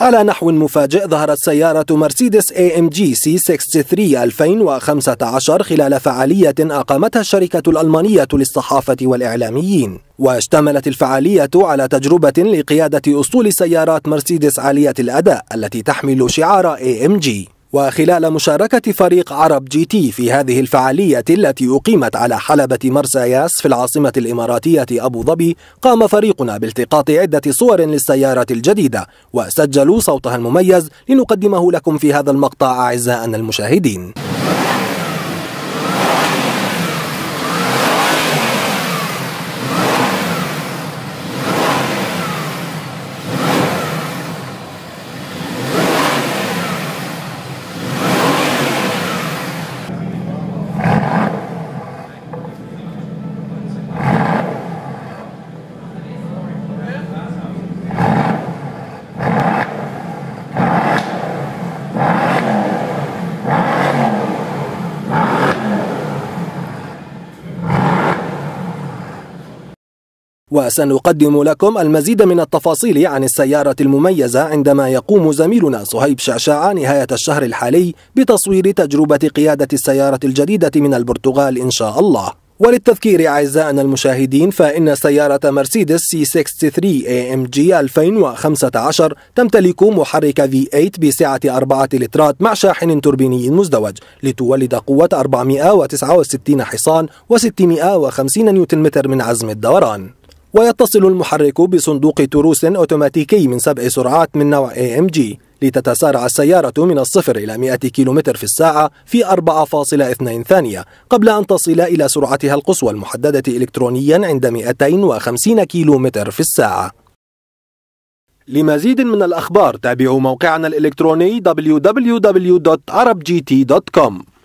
على نحو مفاجئ ظهرت سيارة مرسيدس اي ام جي سي 63 2015 خلال فعالية أقامتها الشركة الألمانية للصحافة والإعلاميين واشتملت الفعالية على تجربة لقيادة أسطول سيارات مرسيدس عالية الأداء التي تحمل شعار اي ام جي وخلال مشاركة فريق عرب جي تي في هذه الفعالية التي أقيمت على حلبة مرسى ياس في العاصمة الإماراتية أبو ظبي قام فريقنا بالتقاط عدة صور للسيارة الجديدة وسجلوا صوتها المميز لنقدمه لكم في هذا المقطع أعزائنا المشاهدين وسنقدم لكم المزيد من التفاصيل عن السيارة المميزة عندما يقوم زميلنا صهيب شعشاع نهاية الشهر الحالي بتصوير تجربة قيادة السيارة الجديدة من البرتغال إن شاء الله وللتذكير أعزائنا المشاهدين فإن سيارة مرسيدس سي 63 AMG 2015 تمتلك محرك V8 بسعة 4 لترات مع شاحن توربيني مزدوج لتولد قوة 469 حصان و650 نيوتن متر من عزم الدوران ويتصل المحرك بصندوق تروس أوتوماتيكي من سبع سرعات من نوع AMG لتتسارع السيارة من الصفر إلى 100 كيلومتر في الساعة في 4.2 ثانية قبل أن تصل إلى سرعتها القصوى المحددة إلكترونيا عند 250 كيلومتر في الساعة لمزيد من الأخبار تابعوا موقعنا الإلكتروني www.arabgt.com